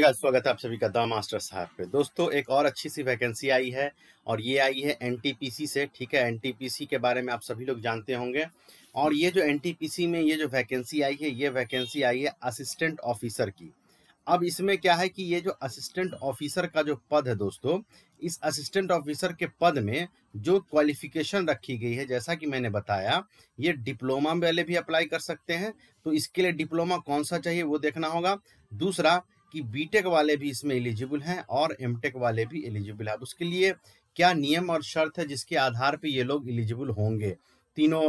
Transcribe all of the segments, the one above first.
Guys स्वागत है आप सभी का द मास्टर साहब पे दोस्तों एक और अच्छी सी वैकेंसी आई है और ये आई है एनटीपीसी से ठीक है एनटीपीसी के बारे में आप सभी लोग जानते होंगे और ये जो एनटीपीसी में ये जो वैकेंसी आई है ये वैकेंसी आई है असिस्टेंट ऑफिसर की अब इसमें क्या है कि ये जो असिस्टेंट ऑफिसर का जो पद है दोस्तों इस असिस्टेंट ऑफिसर के पद में जो क्वालिफिकेशन रखी गई है जैसा कि मैंने बताया ये डिप्लोमा वाले भी अप्लाई कर सकते हैं तो इसके लिए डिप्लोमा कौन सा चाहिए वो देखना होगा दूसरा कि बीटेक वाले भी इसमें एलिजिबल हैं और एमटेक वाले भी एलिजिबल है उसके लिए क्या नियम और शर्त है जिसके आधार पे ये लोग एलिजिबल होंगे तीनों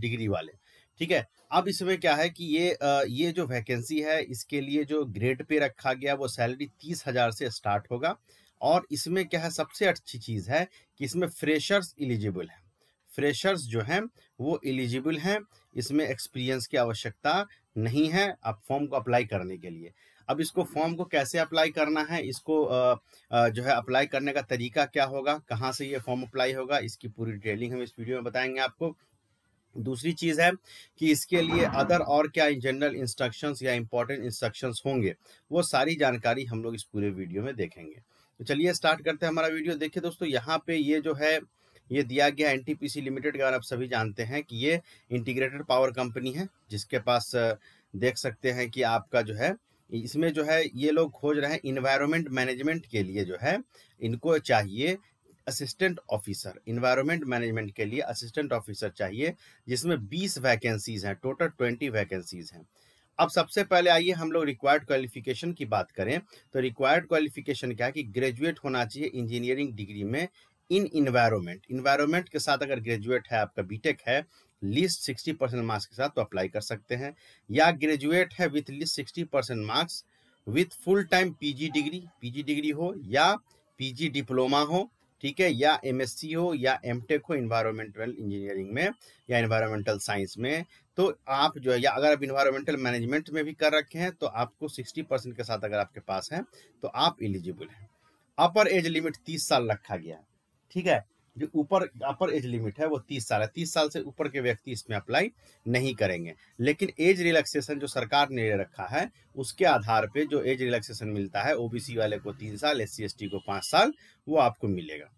डिग्री वाले ठीक है अब इसमें क्या है कि ये ये जो वैकेंसी है इसके लिए जो ग्रेड पे रखा गया वो सैलरी तीस हजार से स्टार्ट होगा और इसमें क्या है सबसे अच्छी चीज़ है कि इसमें फ्रेशर्स एलिजिबल हैं फ्रेशर्स जो हैं वो एलिजिबल हैं इसमें एक्सपीरियंस की आवश्यकता नहीं है आप फॉर्म को अप्लाई करने के लिए अब इसको फॉर्म को कैसे अप्लाई करना है इसको जो है अप्लाई करने का तरीका क्या होगा कहाँ से ये फॉर्म अप्लाई होगा इसकी पूरी डिटेलिंग हम इस वीडियो में बताएंगे आपको दूसरी चीज़ है कि इसके लिए अदर और क्या जनरल इंस्ट्रक्शंस या इम्पोर्टेंट इंस्ट्रक्शंस होंगे वो सारी जानकारी हम लोग इस पूरे वीडियो में देखेंगे तो चलिए स्टार्ट करते हैं हमारा वीडियो देखिए दोस्तों यहाँ पे ये जो है ये दिया गया एन लिमिटेड का आप सभी जानते हैं कि ये इंटीग्रेटेड पावर कंपनी है जिसके पास देख सकते हैं कि आपका जो है इसमें जो है ये लोग खोज रहे हैं इन्वायरमेंट मैनेजमेंट के लिए जो है इनको चाहिए असिस्टेंट ऑफिसर इन्वायरमेंट मैनेजमेंट के लिए असिस्टेंट ऑफिसर चाहिए जिसमें 20 वैकेंसीज हैं टोटल 20 वैकेंसीज हैं अब सबसे पहले आइए हम लोग रिक्वायर्ड क्वालिफिकेशन की बात करें तो रिक्वायर्ड क्वालिफिकेशन क्या है कि ग्रेजुएट होना चाहिए इंजीनियरिंग डिग्री में इन इन्वायरमेंट इन्वायरमेंट के साथ अगर ग्रेजुएट है आपका बीटेक है लिस्ट सिक्सटी परसेंट मार्क्स के साथ तो अप्लाई कर सकते हैं या ग्रेजुएट है with least sixty percent marks with full time PG degree PG degree हो या पीजी डिप्लोमा हो ठीक है या एमएससी हो या एमटेक हो इन्वायरमेंटल इंजीनियरिंग में या इन्वायरमेंटल साइंस में तो आप जो है या अगर आप इन्वायरमेंटल मैनेजमेंट में भी कर रखे हैं तो आपको सिक्सटी परसेंट के साथ अगर आपके पास है तो आप एलिजिबल हैं अपर एज लिमिट तीस साल रखा गया ठीक है जो ऊपर अपर एज लिमिट है वो तीस साल है तीस साल से ऊपर के व्यक्ति इसमें अप्लाई नहीं करेंगे लेकिन एज रिलैक्सेशन जो सरकार ने रखा है उसके आधार पे जो एज रिलैक्सेशन मिलता है ओबीसी वाले को तीन साल एस सी को पाँच साल वो आपको मिलेगा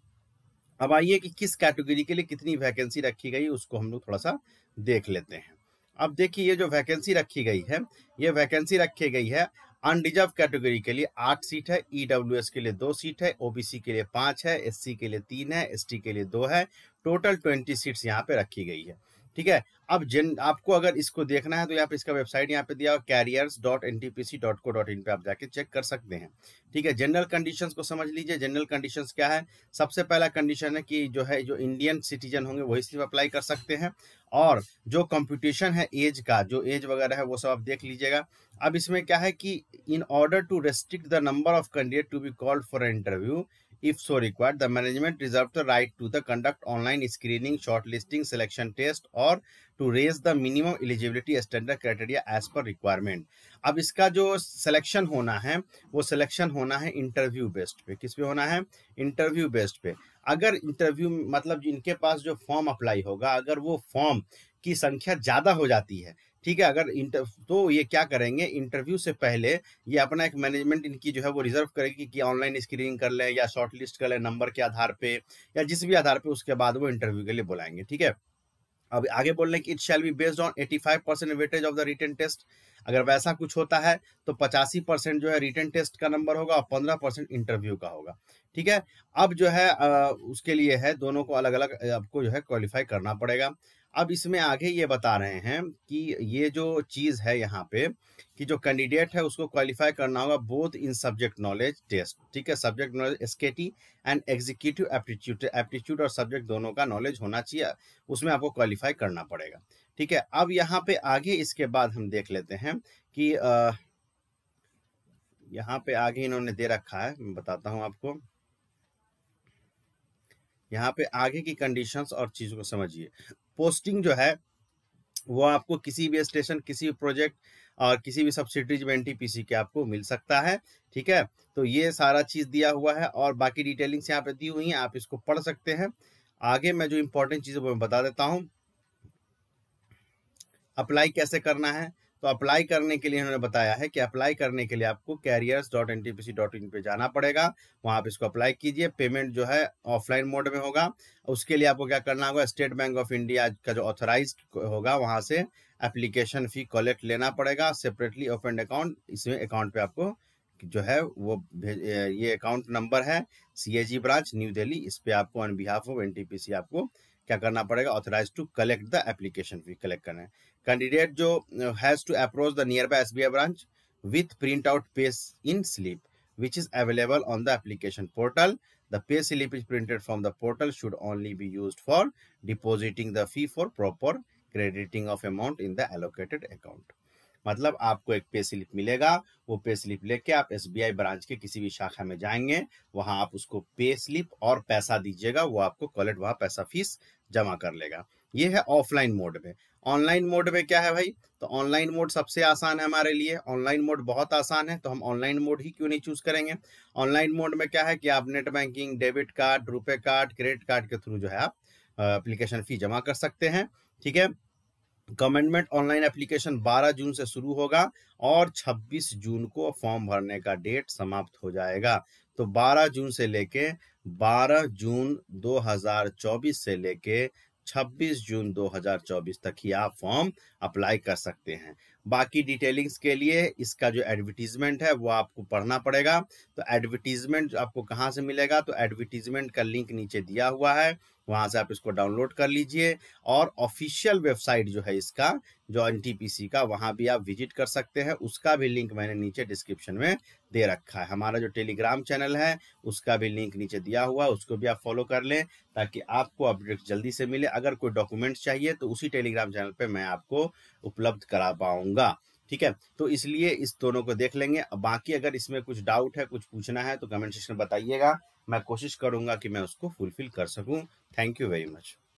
अब आइए कि किस कैटेगरी के लिए कितनी वैकेंसी रखी गई उसको हम लोग थोड़ा सा देख लेते हैं अब देखिए ये जो वैकेंसी रखी गई है ये वैकेंसी रखी गई है अनरिजर्व कैटेगरी के लिए आठ सीट है ईडब्ल्यू e के लिए दो सीट है ओबीसी के लिए पांच है एससी के लिए तीन है एसटी के लिए दो है टोटल ट्वेंटी सीट्स यहाँ पे रखी गई है ठीक है अब जिन आपको अगर इसको देखना है तो यहाँ पे इसका वेबसाइट यहाँ पे दिया हुआ careers dot N T P C dot co dot in पे आप जाके चेक कर सकते हैं ठीक है जनरल कंडीशंस को समझ लीजिए जनरल कंडीशंस क्या है सबसे पहला कंडीशन है कि जो है जो इंडियन सिटीजन होंगे वही सिर्फ अप्लाई कर सकते हैं और जो कंपटीशन है एज का जो एज वगैरह है वो सब आप देख लीजिएगा अब इसमें क्या है कि in order to restrict the number of candidate to be called for interview If so required, the management reserves the right to the conduct online screening, shortlisting, selection test or to raise the minimum eligibility standard criteria as per requirement. अब इसका जो selection होना है वो selection होना है interview based पे किस पे होना है interview based पे अगर इंटरव्यू मतलब जिनके पास जो फॉर्म अप्लाई होगा अगर वो फॉर्म की संख्या ज़्यादा हो जाती है ठीक है अगर इंटर तो ये क्या करेंगे इंटरव्यू से पहले ये अपना एक मैनेजमेंट इनकी जो है वो रिजर्व करेगी कि ऑनलाइन स्क्रीनिंग कर ले या शॉर्ट लिस्ट कर लें नंबर के आधार पे या जिस भी आधार पे उसके बाद वो इंटरव्यू के लिए बुलाएंगे ठीक है अब आगे बोल रहे कि it shall be based on 85 percent weightage of the written test अगर वैसा कुछ होता है तो पचासी परसेंट जो है रिटर्न टेस्ट का नंबर होगा और पंद्रह परसेंट इंटरव्यू का होगा ठीक है अब जो है उसके लिए है दोनों को अलग अलग आपको जो है क्वालिफाई करना पड़ेगा अब इसमें आगे ये बता रहे हैं कि ये जो चीज़ है यहाँ पे कि जो कैंडिडेट है उसको क्वालिफाई करना होगा both in subject knowledge test ठीक है subject knowledge SKT and executive aptitude aptitude और सब्जेक्ट दोनों का नॉलेज होना चाहिए उसमें आपको क्वालिफाई करना पड़ेगा ठीक है अब यहाँ पे आगे इसके बाद हम देख लेते हैं कि यहाँ पे आगे इन्होंने दे रखा है मैं बताता हूँ आपको यहाँ पे आगे की कंडीशंस और चीज़ों को समझिए पोस्टिंग जो है वो आपको किसी भी स्टेशन किसी भी प्रोजेक्ट और किसी भी सब्सिडीज में एनटीपीसी के आपको मिल सकता है ठीक है तो ये सारा चीज़ दिया हुआ है और बाकी डिटेलिंग्स यहाँ पे दी हुई हैं आप इसको पढ़ सकते हैं आगे मैं जो इम्पोर्टेंट चीज़ें वो मैं बता देता हूँ अप्लाई कैसे करना है तो अप्लाई करने के लिए उन्होंने बताया है कि अप्लाई करने के लिए आपको careers dot N T P C dot in पे जाना पड़ेगा वहाँ पे इसको अप्लाई कीजिए पेमेंट जो है ऑफलाइन मोड में होगा उसके लिए आपको क्या करना होगा स्टेट बैंक ऑफ इंडिया का जो ऑथराइज होगा वहाँ से एप्लीकेशन फी कलेक्ट लेना पड़ेगा सेपरेटली ओपन अकाउंट इसमें अकाउंट पे आपको जो है वो भेज ये अकाउंट नंबर है सीएजी ब्रांच न्यू दिल्ली इस पर आपको ऑन बिहाफ ऑफ एनटीपीसी आपको क्या करना पड़ेगा authorise to collect the application fee collect करना है कैंडिडेट जो has to approach the nearby SBI branch with print out pay in slip which is available on the application portal the pay slip is printed from the portal should only be use for depositing the fee for proper crediting of amount in the allocated account मतलब आपको एक pay slip मिलेगा वो pay slip लेके आप SBI branch के किसी भी शाखा में जाएंगे वहां आप उसको पे स्लिप और पैसा दीजिएगा वो आपको कॉलेट वहां पैसा फीस जमा कर लेगा ये है ऑफलाइन मोड में ऑनलाइन मोड में क्या है भाई तो ऑनलाइन मोड सबसे आसान है हमारे लिए ऑनलाइन मोड बहुत आसान है तो हम ऑनलाइन मोड ही क्यों नहीं चूज करेंगे ऑनलाइन मोड में क्या है कि आप net banking debit card RuPay card credit card के थ्रू जो है आप एप्लीकेशन फी जमा कर सकते हैं ठीक है कमेंडमेंट ऑनलाइन एप्लीकेशन 12 जून से शुरू होगा और 26 जून को फॉर्म भरने का डेट समाप्त हो जाएगा तो 12 जून से लेके 12 जून 2024 से लेके 26 जून 2024 तक ही आप फॉर्म अप्लाई कर सकते हैं बाकी डिटेलिंग्स के लिए इसका जो एडवर्टीजमेंट है वो आपको पढ़ना पड़ेगा तो एडवर्टीजमेंट आपको कहाँ से मिलेगा तो एडवर्टीजमेंट का लिंक नीचे दिया हुआ है वहाँ से आप इसको डाउनलोड कर लीजिए और ऑफिशियल वेबसाइट जो है इसका जो एन का वहाँ भी आप विजिट कर सकते हैं उसका भी लिंक मैंने नीचे डिस्क्रिप्शन में दे रखा है हमारा जो टेलीग्राम चैनल है उसका भी लिंक नीचे दिया हुआ है उसको भी आप फॉलो कर लें ताकि आपको अपडेट जल्दी से मिले अगर कोई डॉक्यूमेंट्स चाहिए तो उसी टेलीग्राम चैनल पर मैं आपको उपलब्ध करा पाऊँगा करूंगा ठीक है तो इसलिए इस दोनों को देख लेंगे बाकी अगर इसमें कुछ डाउट है कुछ पूछना है तो कमेंट सेक्शन में बताइएगा मैं कोशिश करूंगा कि मैं उसको फुलफिल कर सकूं थैंक यू वेरी मच